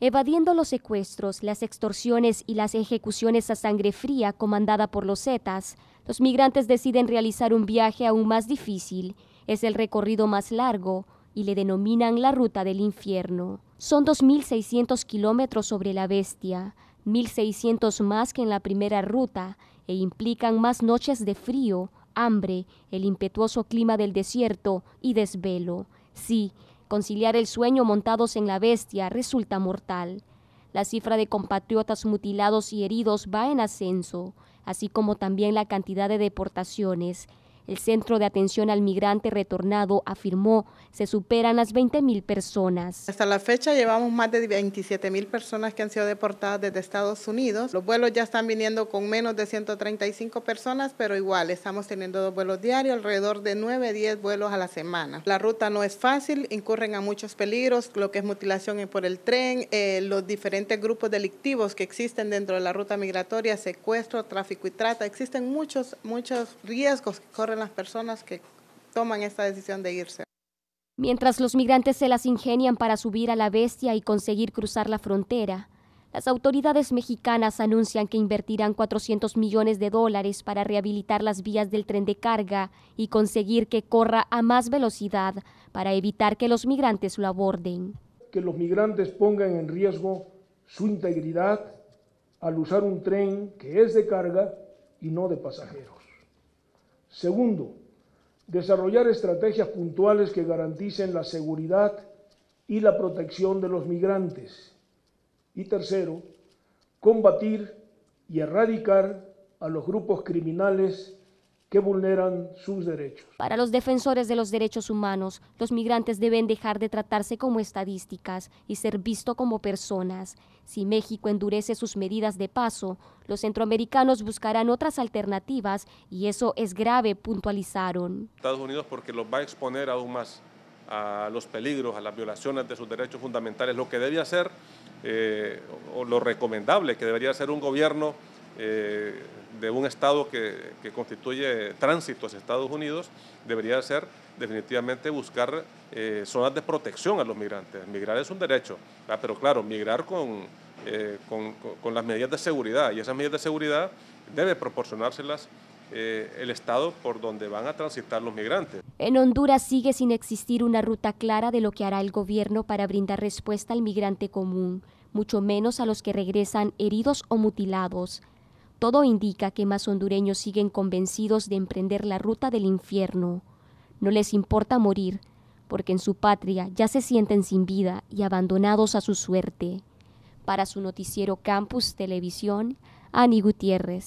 evadiendo los secuestros, las extorsiones y las ejecuciones a sangre fría comandada por los Zetas, los migrantes deciden realizar un viaje aún más difícil, es el recorrido más largo y le denominan la ruta del infierno. Son 2.600 kilómetros sobre la bestia, 1.600 más que en la primera ruta, e implican más noches de frío, hambre, el impetuoso clima del desierto y desvelo. Sí, Conciliar el sueño montados en la bestia resulta mortal. La cifra de compatriotas mutilados y heridos va en ascenso, así como también la cantidad de deportaciones el Centro de Atención al Migrante Retornado afirmó se superan las 20.000 personas. Hasta la fecha llevamos más de 27.000 personas que han sido deportadas desde Estados Unidos. Los vuelos ya están viniendo con menos de 135 personas, pero igual estamos teniendo dos vuelos diarios, alrededor de 9, 10 vuelos a la semana. La ruta no es fácil, incurren a muchos peligros, lo que es mutilación por el tren, eh, los diferentes grupos delictivos que existen dentro de la ruta migratoria, secuestro, tráfico y trata, existen muchos, muchos riesgos que corren las personas que toman esta decisión de irse. Mientras los migrantes se las ingenian para subir a la bestia y conseguir cruzar la frontera, las autoridades mexicanas anuncian que invertirán 400 millones de dólares para rehabilitar las vías del tren de carga y conseguir que corra a más velocidad para evitar que los migrantes lo aborden. Que los migrantes pongan en riesgo su integridad al usar un tren que es de carga y no de pasajeros. Segundo, desarrollar estrategias puntuales que garanticen la seguridad y la protección de los migrantes. Y tercero, combatir y erradicar a los grupos criminales que vulneran sus derechos. Para los defensores de los derechos humanos, los migrantes deben dejar de tratarse como estadísticas y ser visto como personas. Si México endurece sus medidas de paso, los centroamericanos buscarán otras alternativas y eso es grave, puntualizaron. Estados Unidos porque los va a exponer aún más a los peligros, a las violaciones de sus derechos fundamentales, lo que debe hacer eh, o lo recomendable que debería hacer un gobierno eh, de un Estado que, constituye tránsito hacia Estados Unidos debería ser definitivamente buscar eh, zonas de protección a los migrantes. Migrar es un derecho, pero claro, migrar eh, con, las medidas de seguridad y esas medidas de seguridad debe proporcionárselas el Estado por donde van a transitar los migrantes. En Honduras sigue sin existir una ruta clara de lo que hará el gobierno para brindar respuesta al migrante común, mucho menos a los que regresan heridos o mutilados. Todo indica que más hondureños siguen convencidos de emprender la ruta del infierno. No les importa morir, porque en su patria ya se sienten sin vida y abandonados a su suerte. Para su noticiero Campus Televisión, Ani Gutiérrez.